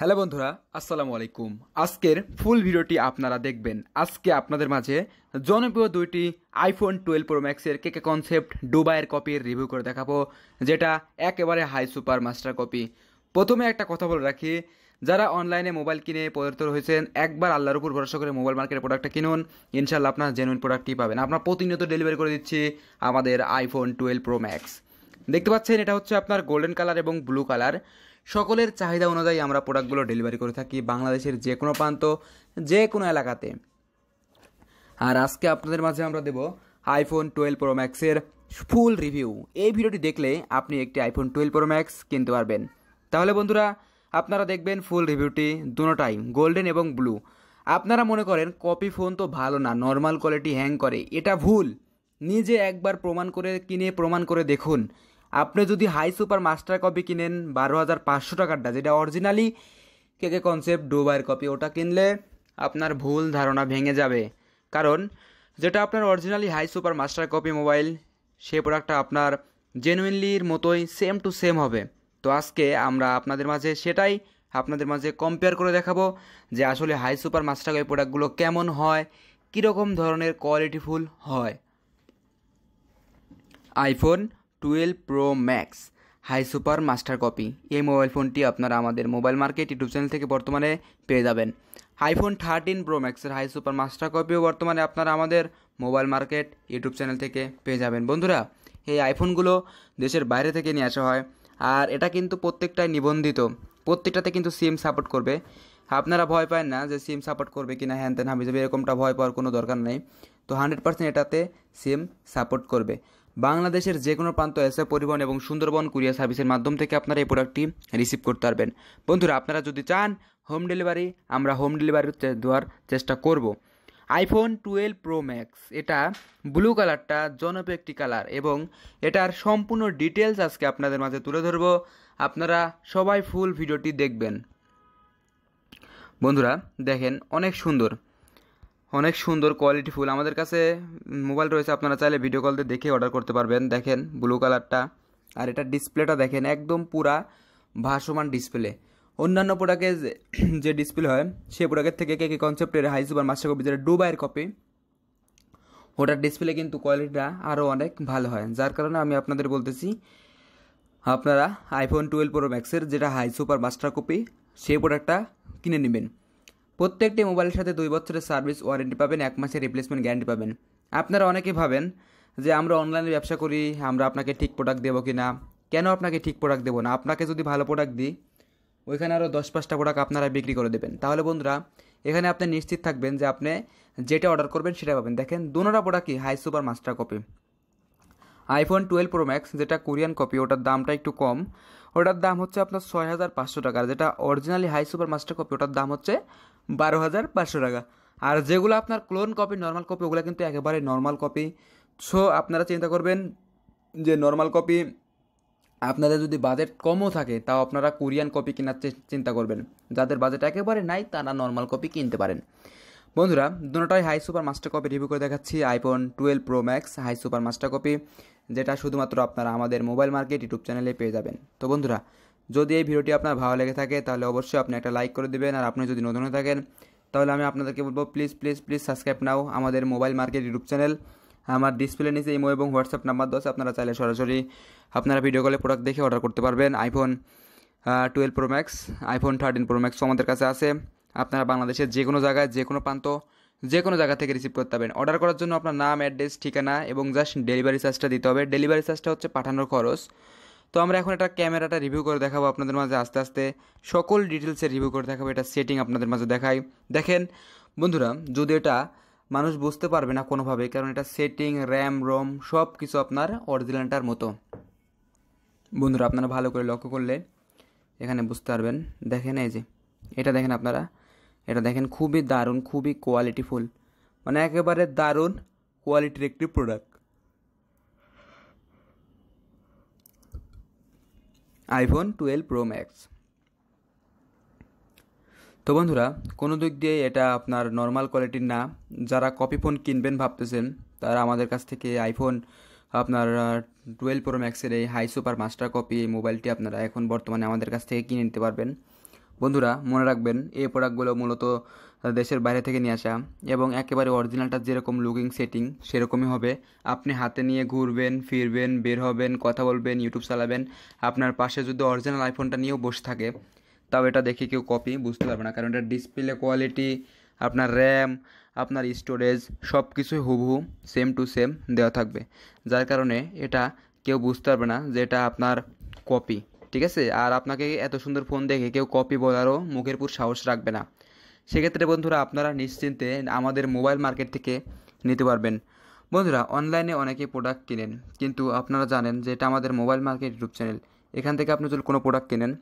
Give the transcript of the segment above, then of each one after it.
hello বন্ধুরা আসসালামু আলাইকুম আজকের ফুল ভিডিওটি আপনারা দেখবেন আজকে আপনাদের মাঝে জনপ্রিয় দুইটি আইফোন টুয়েলভ প্রো ম্যাক্সের কে কে কনসেপ্ট ডুবাইয়ের কপির রিভিউ করে দেখাবো যেটা একেবারে হাই সুপার মাস্টার কপি প্রথমে একটা কথা বলে রাখি যারা অনলাইনে মোবাইল কিনে প্রদত্ত হয়েছেন একবার আল্লাহর উপর ভরসা করে মোবাইল মার্কেটের প্রোডাক্টটা কিনুন ইনশাল্লাহ আপনার জেনুইন প্রোডাক্টটি পাবেন আপনার প্রতিনিয়ত ডেলিভারি করে দিচ্ছি আমাদের আইফোন টুয়েলভ প্রো ম্যাক্স দেখতে পাচ্ছেন এটা হচ্ছে আপনার গোল্ডেন কালার এবং ব্লু কালার সকলের চাহিদা অনুযায়ী আমরা প্রোডাক্টগুলো ডেলিভারি করে থাকি বাংলাদেশের যে কোনো প্রান্ত যে কোনো এলাকাতে আর আজকে আপনাদের মাঝে আমরা দেব আইফোন টুয়েলভ প্রো ম্যাক্সের ফুল রিভিউ এই ভিডিওটি দেখলে আপনি একটি আইফোন টুয়েলভ প্রো ম্যাক্স কিনতে পারবেন তাহলে বন্ধুরা আপনারা দেখবেন ফুল রিভিউটি দুটাই গোল্ডেন এবং ব্লু আপনারা মনে করেন কপি ফোন তো ভালো না নর্মাল কোয়ালিটি হ্যাং করে এটা ভুল নিজে একবার প্রমাণ করে কিনে প্রমাণ করে দেখুন আপনি যদি হাই সুপার মাস্টার কপি কিনেন বারো হাজার পাঁচশো টাকারটা যেটা অরিজিনালি কে কে কনসেপ্ট ডুবাইয়ের কপি ওটা কিনলে আপনার ভুল ধারণা ভেঙে যাবে কারণ যেটা আপনার originally high super master copy mobile সে প্রোডাক্টটা আপনার জেনুইনলির মতোই সেম টু সেম হবে তো আজকে আমরা আপনাদের মাঝে সেটাই আপনাদের মাঝে কম্পেয়ার করে দেখাবো যে আসলে হাই সুপার মাস্টার কপি প্রোডাক্টগুলো কেমন হয় কীরকম ধরনের কোয়ালিটিফুল হয় iPhone twelve pro max high super master copy এই মোবাইল ফোনটি আপনারা আমাদের মোবাইল মার্কেট ইউটিউব চ্যানেল থেকে বর্তমানে পেয়ে যাবেন আইফোন থার্টিন প্রো ম্যাক্সের হাই সুপার মাস্টার কপিও বর্তমানে আপনারা আমাদের মোবাইল মার্কেট ইউটিউব চ্যানেল থেকে পেয়ে যাবেন বন্ধুরা এই আইফোনগুলো দেশের বাইরে থেকে নিয়ে আসা হয় আর এটা কিন্তু প্রত্যেকটাই নিবন্ধিত প্রত্যেকটাতে কিন্তু সিম সাপোর্ট করবে আপনারা ভয় পায় না যে সিম সাপোর্ট করবে কি না হ্যান ত্যান হাবি যাবে এরকমটা ভয় পাওয়ার কোনো দরকার নেই তো হান্ড্রেড পার্সেন্ট এটাতে সিম সাপোর্ট করবে বাংলাদেশের যে কোনো প্রান্ত এসে পরিবহন এবং সুন্দরবন কুরিয়ার সার্ভিসের মাধ্যম থেকে আপনারা এই প্রোডাক্টটি রিসিভ করতে পারবেন বন্ধুরা আপনারা যদি চান হোম ডেলিভারি আমরা হোম ডেলিভারি দেওয়ার চেষ্টা করব আইফোন টুয়েলভ প্রো ম্যাক্স এটা ব্লু কালারটা জনপ্রিয় একটি কালার এবং এটার সম্পূর্ণ ডিটেলস আজকে আপনাদের মাঝে তুলে ধরব আপনারা সবাই ফুল ভিডিওটি দেখবেন বন্ধুরা দেখেন অনেক সুন্দর অনেক সুন্দর কোয়ালিটি ফুল আমাদের কাছে মোবাইল রয়েছে আপনারা চাইলে ভিডিও কল দিয়ে দেখে অর্ডার করতে পারবেন দেখেন ব্লু কালারটা আর এটা ডিসপ্লেটা দেখেন একদম পুরা ভাসমান ডিসপ্লে অন্যান্য প্রোডাক্টে যে ডিসপ্লে হয় সেই প্রোডাক্টের থেকে কে কে কনসেপ্টের হাই সুপার মাস্টার কপি যেটা ডুবাইয়ের কপি ওটার ডিসপ্লে কিন্তু কোয়ালিটিটা আরও অনেক ভালো হয় যার কারণে আমি আপনাদের বলতেছি আপনারা আইফোন টুয়েলভ প্রো ম্যাক্সের যেটা হাই সুপার মাস্টার কপি সেই প্রোডাক্টটা কিনে নেবেন প্রত্যেকটি মোবাইলের সাথে দুই বছরের সার্ভিস ওয়ারেন্টি পাবেন এক মাসের রিপ্লেসমেন্ট গ্যারান্টি পাবেন আপনারা অনেকে ভাবেন যে আমরা অনলাইনে ব্যবসা করি আমরা আপনাকে ঠিক প্রোডাক্ট দেবো কি না কেন আপনাকে ঠিক প্রোডাক্ট দেবো না আপনাকে যদি ভালো প্রোডাক্ট দিই ওইখানে আরও দশ পাঁচটা প্রোডাক্ট আপনারা বিক্রি করে দেবেন তাহলে বন্ধুরা এখানে আপনি নিশ্চিত থাকবেন যে আপনি যেটা অর্ডার করবেন সেটা পাবেন দেখেন দুনোটা প্রোডাক্টই high super master copy iPhone twelve pro Max যেটা কোরিয়ান কপি ওটার দামটা একটু কম ওটার দাম হচ্ছে আপনার ছয় হাজার পাঁচশো টাকা যেটা originally high super master copy ওটার দাম হচ্ছে বারো হাজার পাঁচশো টাকা আর যেগুলো আপনার ক্লোন কপি নর্মাল কপি ওগুলো কিন্তু একেবারে নর্মাল কপি সো আপনারা চিন্তা করবেন যে নর্মাল কপি আপনাদের যদি বাজেট কমও থাকে তাও আপনারা কোরিয়ান কপি কেনার চিন্তা করবেন যাদের বাজেট একেবারে নাই তারা নর্মাল কপি কিনতে পারেন বন্ধুরা দুটাই high super master copy review করে দেখাচ্ছি iPhone twelve pro max high super master copy যেটা শুধুমাত্র আপনারা আমাদের মোবাইল মার্কেট ইউটিউব চ্যানেলে পেয়ে যাবেন তো বন্ধুরা যদি এই ভিডিওটি আপনার ভালো লেগে থাকে তাহলে অবশ্যই আপনি একটা লাইক করে দেবেন আর আপনি যদি নতুন হয়ে থাকেন তাহলে আমি আপনাদেরকে বলবো please please please subscribe now আমাদের মোবাইল মার্কেট ইউটিউব চ্যানেল আমার ডিসপ্লে নিচে ইমো এবং হোয়াটসঅ্যাপ নাম্বার দশ আপনারা চাইলে সরাসরি আপনারা ভিডিও কলে প্রোডাক্ট দেখে অর্ডার করতে পারবেন iPhone twelve pro Max iPhone thirteen Pro ম্যাক্সও আমাদের কাছে আছে আপনারা বাংলাদেশের যে কোনো জায়গায় যে কোনো প্রান্ত যে কোনো জায়গা থেকে রিসিভ করতে পারবেন অর্ডার করার জন্য আপনার নাম অ্যাড্রেস ঠিকানা এবং জাস্ট ডেলিভারি চার্জটা দিতে হবে ডেলিভারি চার্জটা হচ্ছে পাঠানোর খরচ তো আমরা এখন এটা ক্যামেরাটা রিভিউ করে দেখাবো আপনাদের মাঝে আস্তে আস্তে সকল ডিটেলসে রিভিউ করে দেখাবো এটা সেটিং আপনাদের মাঝে দেখাই দেখেন বন্ধুরা যদি এটা মানুষ বুঝতে পারবে না কোনোভাবে কারণ এটা সেটিং র্যাম রোম সব কিছু আপনার অরিজিনালটার মতো বন্ধুরা আপনারা ভালো করে লক্ষ্য করলে এখানে বুঝতে পারবেন দেখেন এই যে এটা দেখেন আপনারা এটা দেখেন খুবই দারুণ খুবই কোয়ালিটিফুল মানে একেবারে দারুণ কোয়ালিটির একটি product iPhone twelve pro Max তো বন্ধুরা কোনো দিক দিয়ে এটা আপনার নর্মাল কোয়ালিটির না যারা কপি ফোন কিনবেন ভাবতেছেন তারা আমাদের কাছ থেকে আইফোন আপনার টুয়েলভ প্রো ম্যাক্সের এই হাই সুপার মাস্টার কপি এই মোবাইলটি আপনারা এখন বর্তমানে আমাদের কাছ থেকে কিনে নিতে পারবেন বন্ধুরা মনে রাখবেন এই প্রোডাক্টগুলো মূলত দেশের বাইরে থেকে নিয়ে আসা এবং একেবারে অরিজিনালটা যেরকম লুকিং সেটিং সেরকমই হবে আপনি হাতে নিয়ে ঘুরবেন ফিরবেন বের হবেন কথা বলবেন ইউটিউব চালাবেন আপনার পাশে যদি অরিজিনাল আইফোনটা নিয়েও বসে থাকে তাও এটা দেখে কেউ কপি বুঝতে পারবে না কারণ এটা ডিসপ্লে কোয়ালিটি আপনার র্যাম আপনার স্টোরেজ সব কিছুই হুবহু সেম টু সেম দেওয়া থাকবে যার কারণে এটা কেউ বুঝতে পারবে না যে এটা আপনার কপি ঠিক আছে আর আপনাকে এত সুন্দর ফোন দেখে কেউ কপি বলারও মুখের পুর সাহস রাখবে না সেক্ষেত্রে বন্ধুরা আপনারা নিশ্চিন্তে আমাদের মোবাইল মার্কেট থেকে নিতে পারবেন বন্ধুরা অনলাইনে অনেকে প্রোডাক্ট কিনেন কিন্তু আপনারা জানেন যে এটা আমাদের মোবাইল মার্কেট ইউটিউব চ্যানেল এখান থেকে আপনি যদি কোনো প্রোডাক্ট কেনেন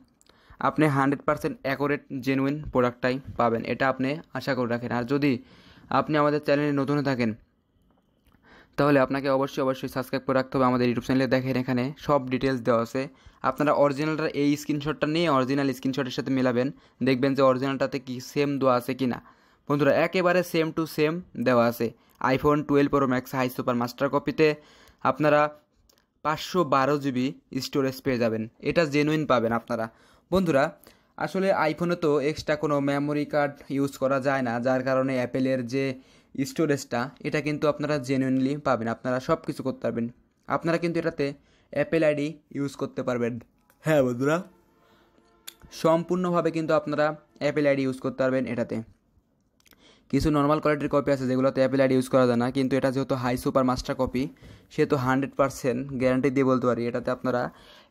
আপনি হান্ড্রেড পারসেন্ট অ্যাকোরেট জেনুইন প্রোডাক্টটাই পাবেন এটা আপনি আশা করে রাখেন আর যদি আপনি আমাদের চ্যানেলে নতুন থাকেন তাহলে আপনাকে অবশ্যই অবশ্যই সাবস্ক্রাইব করে রাখতে হবে আমাদের ইউটিউব চ্যানেলে দেখেন এখানে সব ডিটেলস দেওয়া আছে আপনারা অরিজিনালটা এই স্ক্রিনশটটা নিয়ে অরিজিনাল স্ক্রিনশটের সাথে মেলাবেন দেখবেন যে অরিজিনালটাতে কি সেম দেওয়া আছে কি না বন্ধুরা একেবারে সেম টু সেম দেওয়া আছে iPhone twelve pro max high super master কপিতে আপনারা পাঁচশো বারো জিবি স্টোরেজ পেয়ে যাবেন এটা জেনুইন পাবেন আপনারা বন্ধুরা আসলে আইফোনে তো এক্সট্রা কোনো মেমোরি কার্ড ইউজ করা যায় না যার কারণে অ্যাপেলের যে স্টোরেজটা এটা কিন্তু আপনারা জেনুইনলি পাবেন আপনারা সব কিছু করতে পারবেন আপনারা কিন্তু এটাতে অ্যাপেল আইডি ইউজ করতে পারবেন হ্যাঁ বন্ধুরা সম্পূর্ণভাবে কিন্তু আপনারা অ্যাপেল আইডি ইউজ করতে পারবেন এটাতে কিছু নর্মাল কোয়ালিটির কপি আছে যেগুলোতে অ্যাপেল আইডি ইউজ করা যায় না কিন্তু এটা যেহেতু হাই সুপার মাস্টার কপি সেহেতু হান্ড্রেড পারসেন্ট গ্যারান্টি দিয়ে বলতে পারি এটাতে আপনারা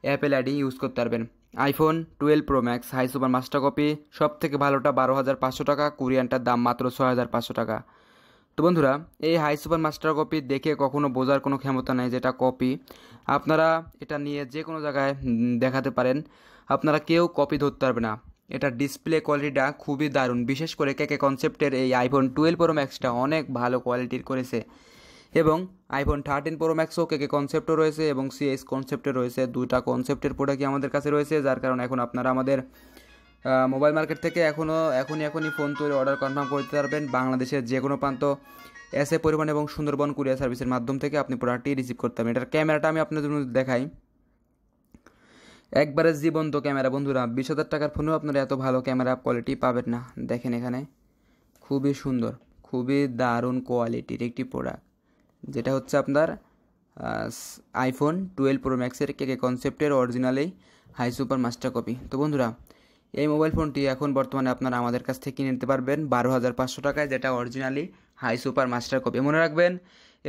অ্যাপেল আইডি ইউজ করতে পারবেন iPhone twelve pro max high super master copy সব থেকে ভালোটা বারো হাজার পাঁচশো টাকা কুরিয়ানটার দাম মাত্র ছয় হাজার পাঁচশো টাকা তো বন্ধুরা এই হাই সুপার মাস্টার কপি দেখে কখনো বোঝার কোনো ক্ষমতা নাই যেটা কপি আপনারা এটা নিয়ে যে কোনো জায়গায় দেখাতে পারেন আপনারা কেউ কপি ধরতে পারবে না এটা ডিসপ্লে কোয়ালিটিটা খুবই দারুণ বিশেষ করে কেকে কনসেপ্টের এই আইফোন টুয়েলভ প্রো ম্যাক্সটা অনেক ভালো কোয়ালিটির করেছে এবং আইফোন থার্টিন প্রো ম্যাক্সও কেকে কনসেপ্টও রয়েছে এবং সিএস কনসেপ্টে রয়েছে দুটা কনসেপ্টের প্রোডাক্টই আমাদের কাছে রয়েছে যার কারণে এখন আপনারা আমাদের মোবাইল মার্কেট থেকে এখনও এখনই এখনই ফোন তৈরি অর্ডার কনফার্ম করতে পারবেন বাংলাদেশের যে কোনো প্রান্ত এ পরিবহন এবং সুন্দরবন কুরিয়ার সার্ভিসের মাধ্যম থেকে আপনি প্রোডাক্টটি রিসিভ করতে পারবেন এটার ক্যামেরাটা আমি আপনাদের দেখাই একবারে জীবন্ত ক্যামেরা বন্ধুরা বিশ হাজার টাকার ফোনেও আপনারা এত ভালো ক্যামেরা কোয়ালিটি পাবেন না দেখেন এখানে খুবই সুন্দর খুবই দারুণ কোয়ালিটির একটি প্রোডাক্ট যেটা হচ্ছে আপনার আইফোন টুয়েলভ প্রো ম্যাক্সের কে কে কনসেপ্টের অরিজিনালেই হাই সুপার মাস্টার কপি তো বন্ধুরা এই মোবাইল ফোনটি এখন বর্তমানে আপনারা আমাদের কাছ থেকে কিনে নিতে পারবেন বারো হাজার পাঁচশো টাকায় যেটা originally high super master copy মনে রাখবেন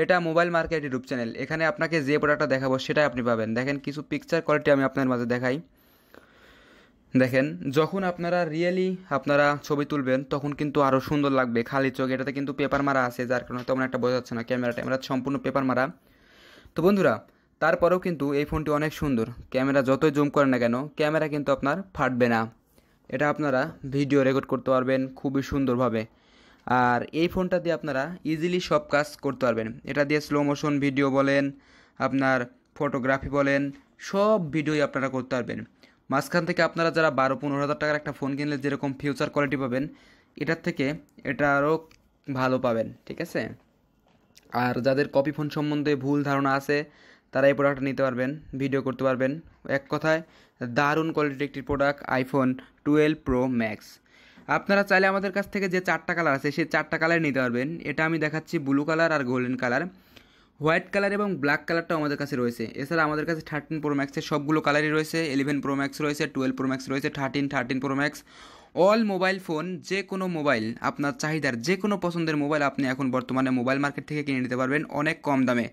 এটা মোবাইল মার্কেট ইউটিউব চ্যানেল এখানে আপনাকে যে প্রোডাক্টটা দেখাবো সেটাই আপনি পাবেন দেখেন কিছু পিকচার কোয়ালিটি আমি আপনার মাঝে দেখাই দেখেন যখন আপনারা রিয়েলি আপনারা ছবি তুলবেন তখন কিন্তু আরও সুন্দর লাগবে খালি চোখ এটাতে কিন্তু পেপার মারা আছে যার কারণে তেমন একটা বোঝা যাচ্ছে না ক্যামেরা ট্যামেরা সম্পূর্ণ পেপার মারা তো বন্ধুরা তারপরেও কিন্তু এই ফোনটি অনেক সুন্দর ক্যামেরা যতই জুম করেন না কেন ক্যামেরা কিন্তু আপনার ফাটবে না এটা আপনারা ভিডিও রেকর্ড করতে পারবেন খুবই সুন্দরভাবে আর এই ফোনটা দিয়ে আপনারা ইজিলি সব কাজ করতে পারবেন এটা দিয়ে স্লো মোশন ভিডিও বলেন আপনার ফটোগ্রাফি বলেন সব ভিডিওই আপনারা করতে পারবেন মাঝখান থেকে আপনারা যারা বারো পনেরো হাজার টাকার একটা ফোন কিনলে যেরকম ফিউচার কোয়ালিটি পাবেন এটার থেকে এটা আরও ভালো পাবেন ঠিক আছে আর যাদের কপি ফোন সম্বন্ধে ভুল ধারণা আছে তারা এই প্রোডাক্ট নিতে পারবেন ভিডিও করতে পারবেন এক কথায় দারুণ কোয়ালিটির একটি product iPhone twelve pro max আপনারা চাইলে আমাদের কাছ থেকে যে চারটা কালার আছে সেই চারটা কালার নিতে পারবেন এটা আমি দেখাচ্ছি ব্লু কালার আর গোল্ডেন কালার হোয়াইট কালার এবং ব্ল্যাক কালারটাও আমাদের কাছে রয়েছে এছাড়া আমাদের কাছে থার্টিন প্রো ম্যাক্সের সবগুলো কালারই রয়েছে ইলেভেন প্রো ম্যাক্স রয়েছে টুয়েলভ প্রো ম্যাক্স রয়েছে thirteen thirteen pro max all mobile phone যে কোনো মোবাইল আপনার চাহিদার যে কোনো পছন্দের মোবাইল আপনি এখন বর্তমানে মোবাইল মার্কেট থেকে কিনে নিতে পারবেন অনেক কম দামে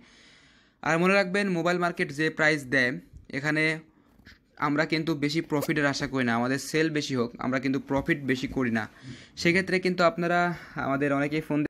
আর মনে রাখবেন মোবাইল মার্কেট যে প্রাইস দেয় এখানে আমরা কিন্তু বেশি প্রফিটের আশা করি না আমাদের সেল বেশি হোক আমরা কিন্তু প্রফিট বেশি করি না সেক্ষেত্রে কিন্তু আপনারা আমাদের অনেকেই ফোন